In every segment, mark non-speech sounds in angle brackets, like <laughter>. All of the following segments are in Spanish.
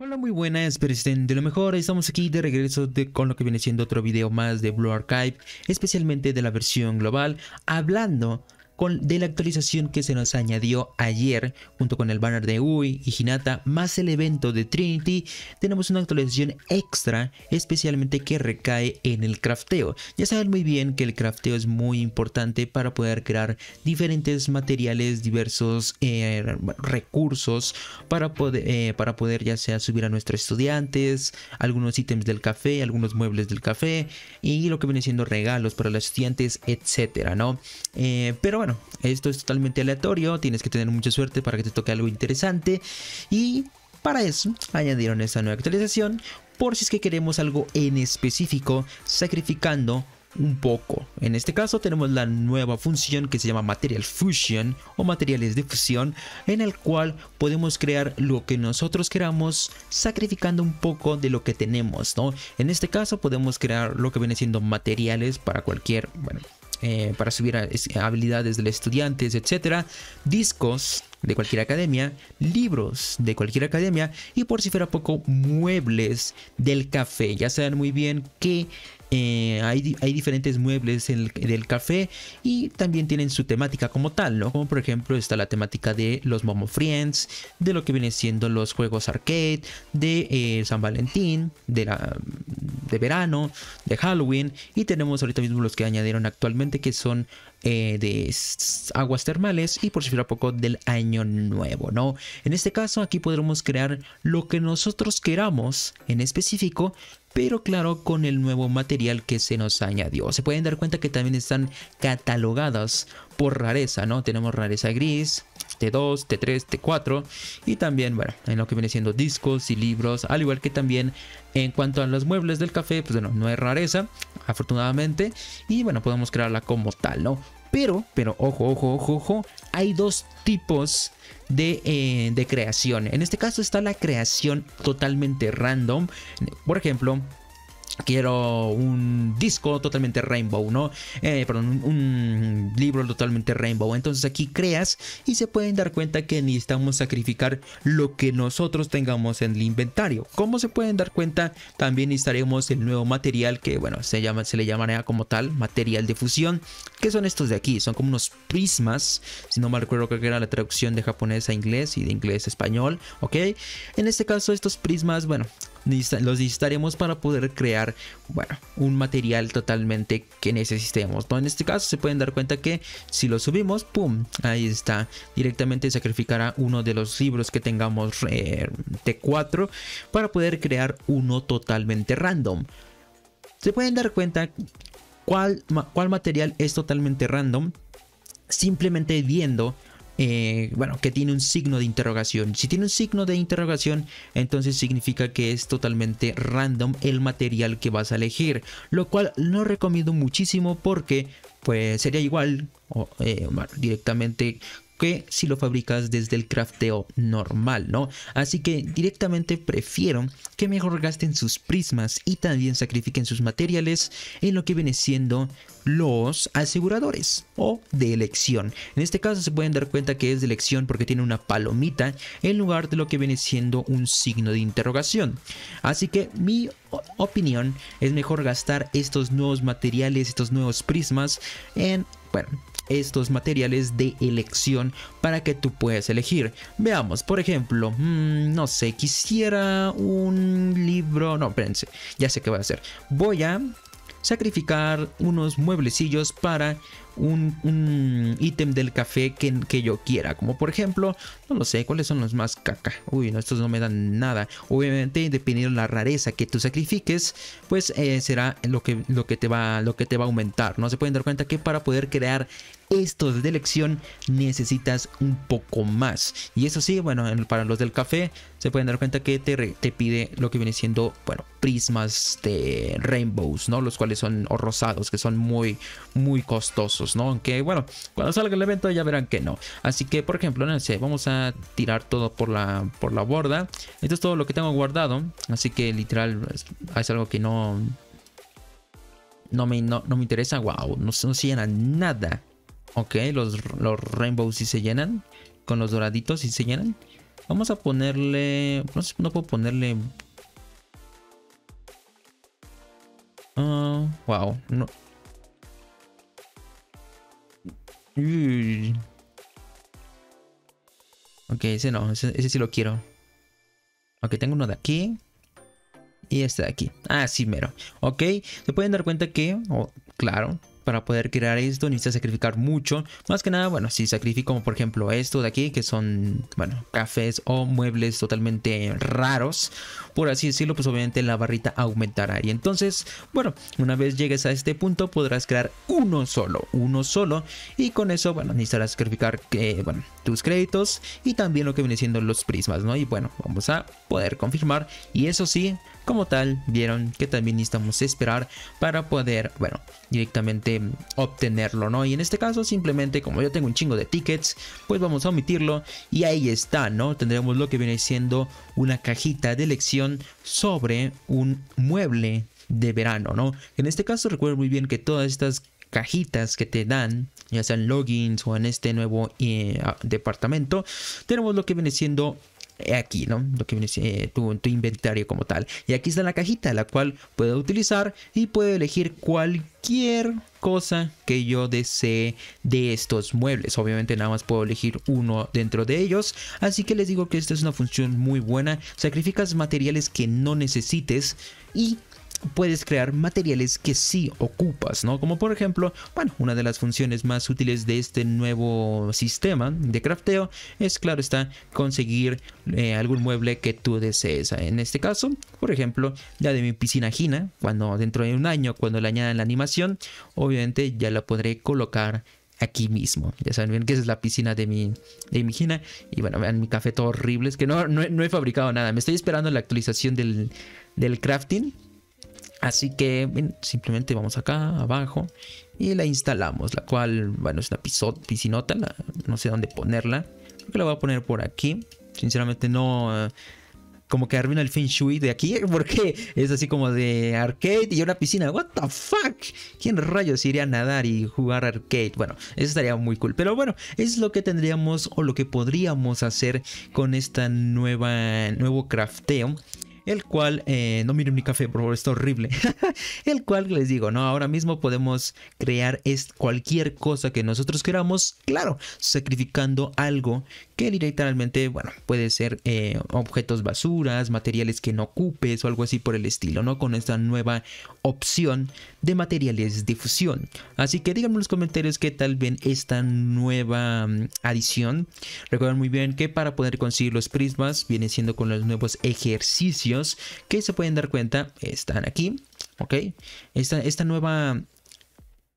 Hola muy buenas, espero estén de lo mejor, estamos aquí de regreso con lo que viene siendo otro video más de Blue Archive, especialmente de la versión global, hablando con, de la actualización que se nos añadió ayer, junto con el banner de UI y Hinata, más el evento de Trinity, tenemos una actualización extra, especialmente que recae en el crafteo. Ya saben muy bien que el crafteo es muy importante para poder crear diferentes materiales, diversos eh, recursos para poder, eh, para poder ya sea subir a nuestros estudiantes, algunos ítems del café, algunos muebles del café y lo que viene siendo regalos para los estudiantes, etcétera, ¿no? Eh, pero bueno, bueno, esto es totalmente aleatorio, tienes que tener mucha suerte para que te toque algo interesante y para eso añadieron esta nueva actualización por si es que queremos algo en específico sacrificando un poco. En este caso tenemos la nueva función que se llama Material Fusion o materiales de fusión en el cual podemos crear lo que nosotros queramos sacrificando un poco de lo que tenemos, ¿no? En este caso podemos crear lo que viene siendo materiales para cualquier, bueno, eh, para subir habilidades de los estudiantes, etc. Discos de cualquier academia, libros de cualquier academia y por si fuera poco, muebles del café. Ya saben muy bien que... Eh, hay, hay, diferentes muebles del café y también tienen su temática como tal, ¿no? Como por ejemplo está la temática de los Momo Friends, de lo que vienen siendo los juegos arcade, de eh, San Valentín, de la, de verano, de Halloween. Y tenemos ahorita mismo los que añadieron actualmente, que son eh, de aguas termales y por si fuera poco del año nuevo, ¿no? En este caso aquí podremos crear lo que nosotros queramos en específico, pero claro con el nuevo material que se nos añadió. Se pueden dar cuenta que también están catalogadas por rareza, ¿no? Tenemos rareza gris, T2, T3, T4 y también, bueno, en lo que viene siendo discos y libros, al igual que también en cuanto a los muebles del café, pues bueno, no es rareza, afortunadamente, y bueno, podemos crearla como tal, ¿no? Pero, pero, ojo, ojo, ojo, ojo, hay dos tipos de, eh, de creación. En este caso está la creación totalmente random. Por ejemplo, Quiero un disco totalmente rainbow, ¿no? Eh, perdón, un, libro totalmente rainbow. Entonces aquí creas y se pueden dar cuenta que necesitamos sacrificar lo que nosotros tengamos en el inventario. Como se pueden dar cuenta, también necesitaremos el nuevo material que, bueno, se, se le llamaría como tal material de fusión. que son estos de aquí? Son como unos prismas, si no me recuerdo creo que era la traducción de japonés a inglés y de inglés a español, ¿ok? En este caso estos prismas, bueno, los necesitaremos para poder crear, bueno, un material totalmente que necesitemos. En este caso se pueden dar cuenta que si lo subimos, ¡pum! Ahí está. Directamente sacrificará uno de los libros que tengamos eh, t 4 para poder crear uno totalmente random. Se pueden dar cuenta cuál, cuál material es totalmente random simplemente viendo eh, bueno, que tiene un signo de interrogación. Si tiene un signo de interrogación, entonces significa que es totalmente random el material que vas a elegir, lo cual no recomiendo muchísimo porque pues sería igual o, eh, directamente que si lo fabricas desde el crafteo normal, ¿no? Así que directamente prefiero que mejor gasten sus prismas y también sacrifiquen sus materiales en lo que viene siendo los aseguradores o de elección. En este caso se pueden dar cuenta que es de elección porque tiene una palomita en lugar de lo que viene siendo un signo de interrogación. Así que mi opinión es mejor gastar estos nuevos materiales, estos nuevos prismas en, bueno, estos materiales de elección para que tú puedas elegir. Veamos, por ejemplo, mm, no sé, quisiera un libro... No, espérense, ya sé qué voy a hacer. Voy a sacrificar unos mueblecillos para un ítem del café que, que yo quiera. Como por ejemplo, no lo sé, ¿cuáles son los más caca? Uy, no, estos no me dan nada. Obviamente, dependiendo de la rareza que tú sacrifiques, pues eh, será lo que, lo, que te va, lo que te va a aumentar. No se pueden dar cuenta que para poder crear estos de elección necesitas un poco más. Y eso sí, bueno, para los del café se pueden dar cuenta que te, te pide lo que viene siendo, bueno, prismas de rainbows, ¿no? Los cuales son rosados, que son muy, muy costosos. ¿no? Aunque bueno, cuando salga el evento ya verán que no. Así que, por ejemplo, no sé, vamos a tirar todo por la, por la borda. Esto es todo lo que tengo guardado. Así que literal es, algo que no... No me, no, me interesa, wow, no, se llena nada. Ok, los, los rainbows sí se llenan. Con los doraditos sí se llenan. Vamos a ponerle... No, no puedo ponerle... Uh, ah, wow, no, Ok, ese no, ese, sí lo quiero. Ok, tengo uno de aquí. Y este de aquí. Ah, sí, mero. Ok, se pueden dar cuenta que, oh, claro, para poder crear esto necesitas sacrificar mucho. Más que nada, bueno, si sacrifico por ejemplo esto de aquí, que son, bueno, cafés o muebles totalmente raros, por así decirlo, pues obviamente la barrita aumentará. Y entonces, bueno, una vez llegues a este punto podrás crear uno solo, uno solo. Y con eso, bueno, necesitarás sacrificar, eh, bueno, tus créditos y también lo que viene siendo los prismas, ¿no? Y bueno, vamos a poder confirmar. Y eso sí, como tal, vieron que también necesitamos esperar para poder, bueno, directamente obtenerlo, ¿no? Y en este caso simplemente como yo tengo un chingo de tickets, pues vamos a omitirlo y ahí está, ¿no? Tendremos lo que viene siendo una cajita de elección sobre un mueble de verano, ¿no? En este caso recuerdo muy bien que todas estas cajitas que te dan, ya sean logins o en este nuevo eh, departamento, tenemos lo que viene siendo aquí, ¿no? Lo que viene eh, tu inventario como tal. Y aquí está la cajita, la cual puedo utilizar y puedo elegir cualquier cosa que yo desee de estos muebles. Obviamente nada más puedo elegir uno dentro de ellos. Así que les digo que esta es una función muy buena. Sacrificas materiales que no necesites y puedes crear materiales que sí ocupas, ¿no? Como por ejemplo, bueno, una de las funciones más útiles de este nuevo sistema de crafteo es, claro está, conseguir eh, algún mueble que tú desees. En este caso, por ejemplo, ya de mi piscina Gina, cuando dentro de un año, cuando le añadan la animación, obviamente ya la podré colocar aquí mismo. Ya saben bien que esa es la piscina de mi, de Gina. Y bueno, vean mi café todo horrible, es que no, no, he fabricado nada. Me estoy esperando la actualización del, del crafting Así que simplemente vamos acá abajo y la instalamos, la cual, bueno, es una piscinota, no sé dónde ponerla. Creo que la voy a poner por aquí. Sinceramente no ah, como que arruina el fin shui de aquí, <laughs> porque es así como de arcade y una piscina. What the fuck? ¿Quién rayos iría a nadar y jugar arcade? Bueno, eso estaría muy cool. Pero bueno, es lo que tendríamos o lo que podríamos hacer con esta nueva nuevo crafteo el cual, eh, no miren mi café, por favor, está horrible, <laughs> el cual les digo, no, ahora mismo podemos crear es cualquier cosa que nosotros queramos, claro, sacrificando algo que directamente, bueno, puede ser eh, objetos basuras, materiales que no ocupes o algo así por el estilo, ¿no? Con esta nueva opción de materiales de fusión. Así que díganme en los comentarios qué tal ven esta nueva mm, adición. Recuerden muy bien que para poder conseguir los prismas viene siendo con los nuevos ejercicios que se pueden dar cuenta están aquí, ¿ok? Esta, esta nueva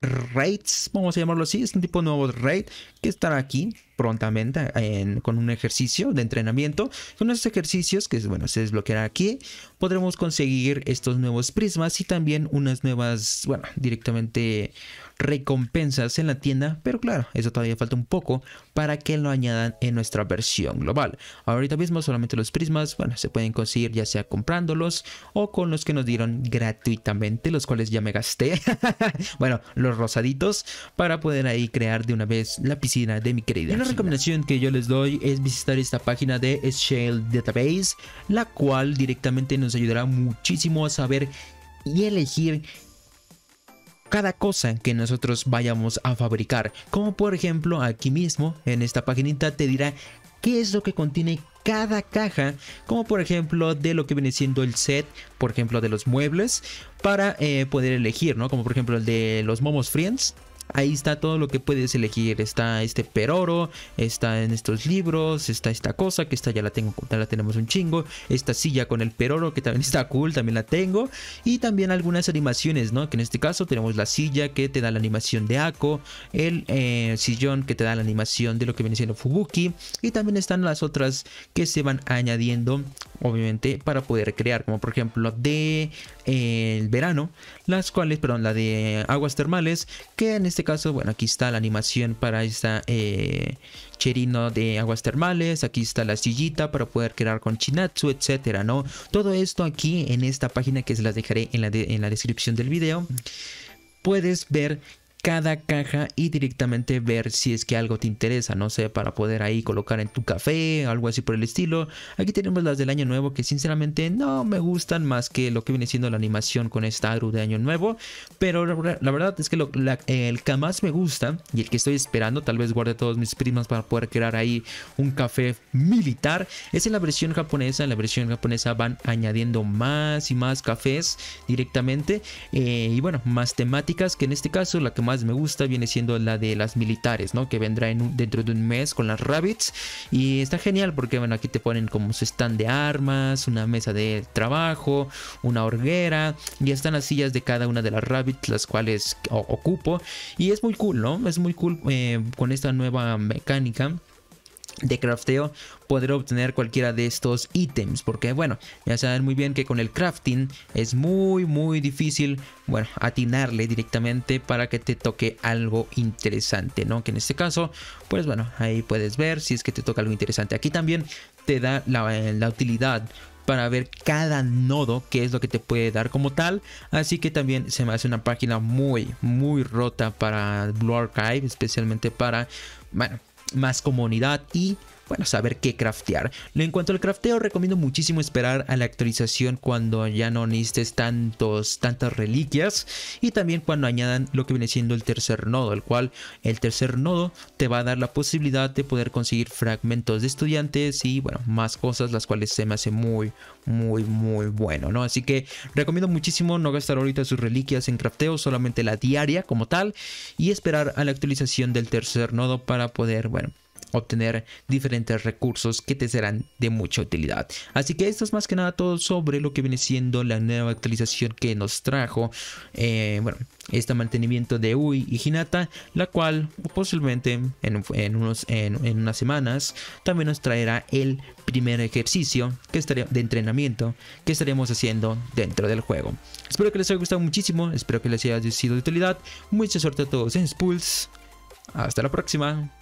raids, vamos a llamarlo así, es un tipo de nuevo raid que estará aquí, prontamente con un ejercicio de entrenamiento. Con esos ejercicios que bueno, se desbloqueará aquí, podremos conseguir estos nuevos prismas y también unas nuevas, bueno, directamente recompensas en la tienda, pero claro, eso todavía falta un poco para que lo añadan en nuestra versión global. Ahorita mismo solamente los prismas, bueno, se pueden conseguir ya sea comprándolos o con los que nos dieron gratuitamente, los cuales ya me gasté. <laughs> bueno, los rosaditos para poder ahí crear de una vez la piscina de mi querida recomendación que yo les doy es visitar esta página de Shell Database, la cual directamente nos ayudará muchísimo a saber y elegir cada cosa que nosotros vayamos a fabricar. Como por ejemplo aquí mismo en esta paginita te dirá qué es lo que contiene cada caja, como por ejemplo de lo que viene siendo el set, por ejemplo de los muebles, para eh, poder elegir, ¿no? Como por ejemplo el de los Momos Friends, Ahí está todo lo que puedes elegir. Está este peroro, está en estos libros, está esta cosa que esta ya la tengo, ya la tenemos un chingo. Esta silla con el peroro que también <laughs> está cool, también la tengo. Y también algunas animaciones, ¿no? Que en este caso tenemos la silla que te da la animación de Ako, el eh, sillón que te da la animación de lo que viene siendo Fubuki. Y también están las otras que se van añadiendo obviamente para poder crear, como por ejemplo de eh, el verano, las cuales, perdón, la de aguas termales, que en este caso, bueno, aquí está la animación para esta eh, Cherino de aguas termales, aquí está la sillita para poder crear con Chinatsu, etcétera, ¿no? Todo esto aquí en esta página que se las dejaré en la, en la descripción del video puedes ver cada caja y directamente ver si es que algo te interesa, no sé, para poder ahí colocar en tu café, algo así por el estilo. Aquí tenemos las del año nuevo que sinceramente no me gustan más que lo que viene siendo la animación con esta Aru de año nuevo, pero la verdad es que el que más me gusta y el que estoy esperando, tal vez guarde todos mis primas para poder crear ahí un café militar, es en la versión japonesa, en la versión japonesa van añadiendo más y más cafés directamente eh, y bueno, más temáticas que en este caso la que más me gusta viene siendo la de las militares, ¿no? Que vendrá dentro de un mes con las rabbits. Y está genial porque, bueno, aquí te ponen como su stand de armas, una mesa de trabajo, una horguera. Y están las sillas de cada una de las rabbits, las cuales ocupo. Y es muy cool, ¿no? Es muy cool eh, con esta nueva mecánica de crafteo poder obtener cualquiera de estos ítems porque bueno ya saben muy bien que con el crafting es muy muy difícil bueno atinarle directamente para que te toque algo interesante no que en este caso pues bueno ahí puedes ver si es que te toca algo interesante aquí también te da la, eh, la utilidad para ver cada nodo que es lo que te puede dar como tal. Así que también se me hace una página muy, muy rota para Blue Archive, especialmente para, bueno, más comunidad y bueno, saber qué craftear. En cuanto al crafteo, recomiendo muchísimo esperar a la actualización cuando ya no necesites tantos, tantas reliquias y también cuando añadan lo que viene siendo el tercer nodo, el cual el tercer nodo te va a dar la posibilidad de poder conseguir fragmentos de estudiantes y bueno, más cosas las cuales se me hace muy, muy, muy bueno, ¿no? Así que recomiendo muchísimo no gastar ahorita sus reliquias en crafteo, solamente la diaria como tal y esperar a la actualización del tercer nodo para poder, bueno, obtener diferentes recursos que te serán de mucha utilidad. Así que esto es más que nada todo sobre lo que viene siendo la nueva actualización que nos trajo, eh, bueno, este mantenimiento de Ui y Hinata, la cual posiblemente en, unos, en, unas semanas también nos traerá el primer ejercicio que de entrenamiento que estaremos haciendo dentro del juego. Espero que les haya gustado muchísimo, espero que les haya sido de utilidad, mucha suerte a todos en Spools, hasta la próxima.